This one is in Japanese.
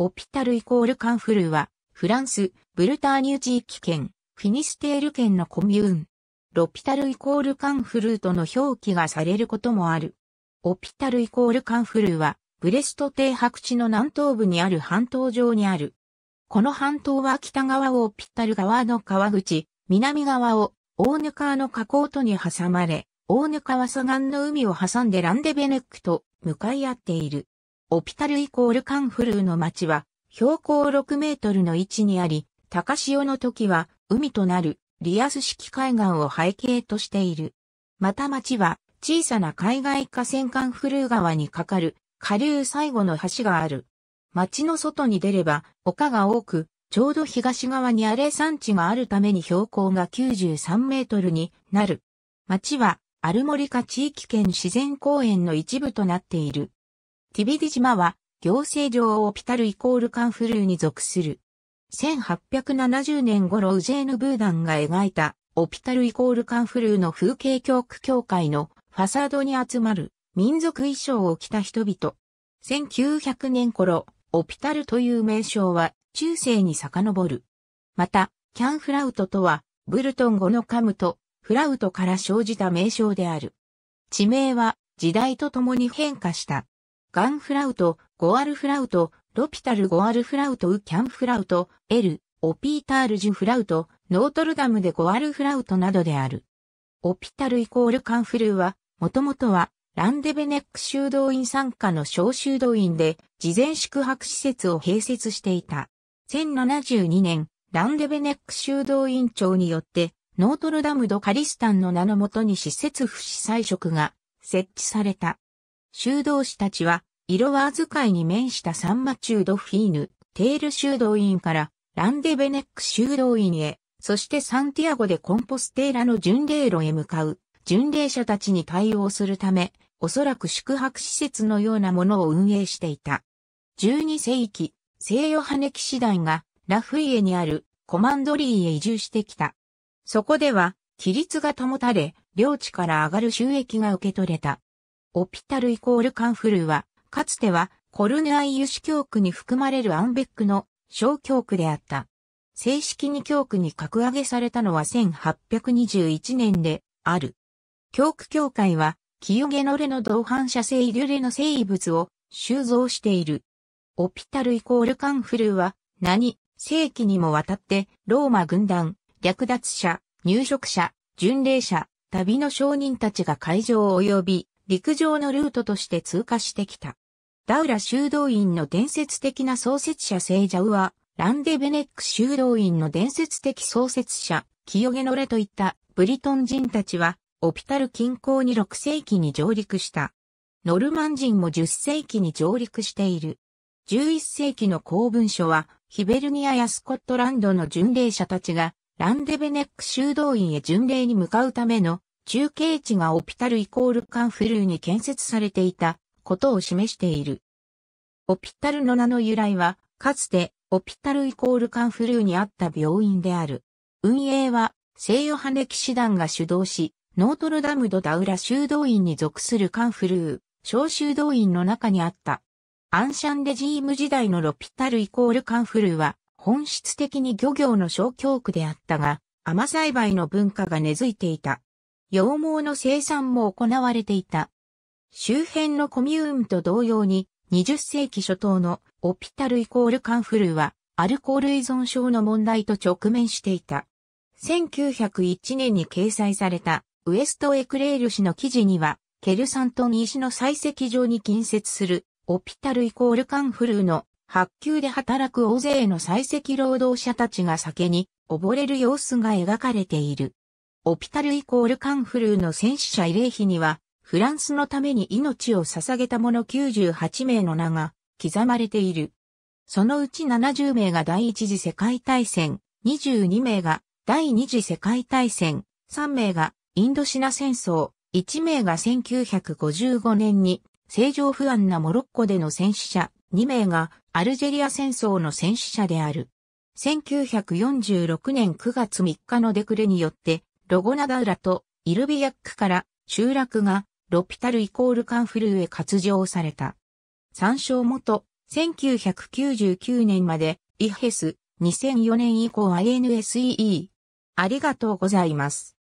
オピタルイコールカンフルーは、フランス、ブルターニュ地域圏、フィニステール圏のコミューン。ロピタルイコールカンフルーとの表記がされることもある。オピタルイコールカンフルーは、ブレスト帝白地の南東部にある半島上にある。この半島は北側をオピタル側の川口、南側を大ヌ川の河口とに挟まれ、大ヌ川左岸の海を挟んでランデベネックと向かい合っている。オピタルイコールカンフルーの町は、標高6メートルの位置にあり、高潮の時は、海となる、リアス式海岸を背景としている。また町は、小さな海外河川カンフルー川に架かる、下流最後の橋がある。町の外に出れば、丘が多く、ちょうど東側に荒れ山地があるために標高が93メートルになる。町は、アルモリカ地域圏自然公園の一部となっている。ティビディ島は、行政上オピタルイコールカンフルーに属する。1870年頃ウジェーヌ・ブーダンが描いた、オピタルイコールカンフルーの風景教区協会のファサードに集まる民族衣装を着た人々。1900年頃、オピタルという名称は中世に遡る。また、キャンフラウトとは、ブルトン語のカムと、フラウトから生じた名称である。地名は時代とともに変化した。ガンフラウト、ゴアルフラウト、ロピタルゴアルフラウトウキャンフラウト、エル、オピータールジュフラウト、ノートルダムでゴアルフラウトなどである。オピタルイコールカンフルーは、もともとは、ランデベネック修道院参加の小修道院で、事前宿泊施設を併設していた。1072年、ランデベネック修道院長によって、ノートルダムドカリスタンの名のもとに施設不死彩色が設置された。修道士たちは色は扱いに面したサンマチュードフィーヌ、テール修道院からランデベネック修道院へ、そしてサンティアゴでコンポステーラの巡礼路へ向かう、巡礼者たちに対応するため、おそらく宿泊施設のようなものを運営していた。12世紀、聖ヨハネ騎士団がラフイエにあるコマンドリーへ移住してきた。そこでは、規律が保たれ、領地から上がる収益が受け取れた。オピタルイコールカンフルは、かつてはコルヌアイユシ教区に含まれるアンベックの小教区であった。正式に教区に格上げされたのは1821年である。教区教会は、清ゲノレの同伴者性イリュレの生物を収蔵している。オピタルイコールカンフルーは、何、世紀にもわたって、ローマ軍団、略奪者、入植者、巡礼者、旅の商人たちが会場を及び、陸上のルートとして通過してきた。ダウラ修道院の伝説的な創設者聖者ウは、ランデベネック修道院の伝説的創設者、キヨゲノレといったブリトン人たちは、オピタル近郊に6世紀に上陸した。ノルマン人も10世紀に上陸している。11世紀の公文書は、ヒベルニアやスコットランドの巡礼者たちが、ランデベネック修道院へ巡礼に向かうための中継地がオピタルイコールカンフルーに建設されていたことを示している。オピタルの名の由来は、かつてオピタルイコールカンフルーにあった病院である。運営は、西ヨハネ騎士団が主導し、ノートルダムドダウラ修道院に属するカンフルー、小修道院の中にあった。アンシャンレジーム時代のロピタルイコールカンフルーは、本質的に漁業の小教区であったが、甘栽培の文化が根付いていた。羊毛の生産も行われていた。周辺のコミューンと同様に、20世紀初頭のオピタルイコールカンフルーは、アルコール依存症の問題と直面していた。1901年に掲載された、ウエストエクレール氏の記事には、ケルサントン石の採石場に近接する、オピタルイコールカンフルーの発給で働く大勢の採石労働者たちが酒に溺れる様子が描かれている。オピタルイコールカンフルーの戦死者慰霊碑には、フランスのために命を捧げた者98名の名が刻まれている。そのうち70名が第一次世界大戦、22名が第二次世界大戦、3名がインドシナ戦争、1名が1955年に正常不安なモロッコでの戦死者、2名がアルジェリア戦争の戦死者である。1946年9月3日のデクレによってロゴナダラとイルビヤックから集落がロピタルイコールカンフルへ割譲された。参照元、1999年までイヘス、2004年以降 INSEE。ありがとうございます。